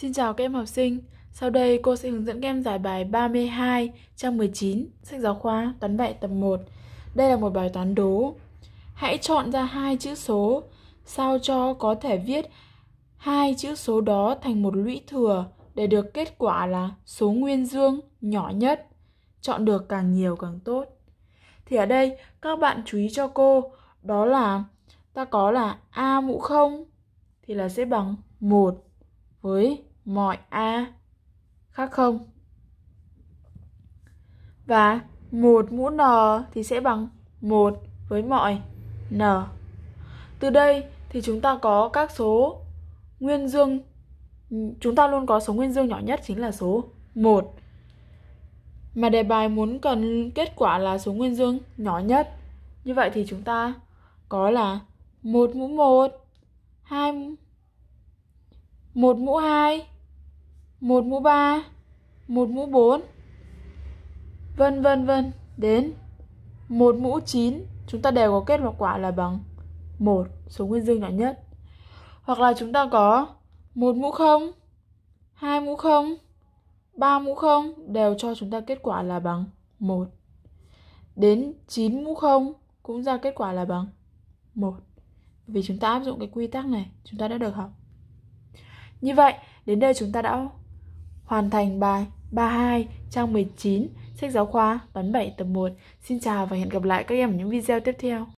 Xin chào các em học sinh, sau đây cô sẽ hướng dẫn các em giải bài 32 trang 19 sách giáo khoa toán vậy tập 1. Đây là một bài toán đố. Hãy chọn ra hai chữ số sao cho có thể viết hai chữ số đó thành một lũy thừa để được kết quả là số nguyên dương nhỏ nhất. Chọn được càng nhiều càng tốt. Thì ở đây các bạn chú ý cho cô, đó là ta có là A mũ 0 thì là sẽ bằng 1 với mọi a khác không và một mũ n thì sẽ bằng một với mọi n từ đây thì chúng ta có các số nguyên dương chúng ta luôn có số nguyên dương nhỏ nhất chính là số 1 mà đề bài muốn cần kết quả là số nguyên dương nhỏ nhất như vậy thì chúng ta có là một mũ 1 hai một mũ hai, một mũ ba, một mũ bốn, Vân vân vân, đến một mũ chín, chúng ta đều có kết quả là bằng một số nguyên dương nhỏ nhất. Hoặc là chúng ta có một mũ không, hai mũ không, ba mũ không đều cho chúng ta kết quả là bằng một. Đến chín mũ không cũng ra kết quả là bằng một. Vì chúng ta áp dụng cái quy tắc này, chúng ta đã được học. Như vậy, đến đây chúng ta đã hoàn thành bài 32 trang 19 sách giáo khoa toán 7 tập 1. Xin chào và hẹn gặp lại các em ở những video tiếp theo.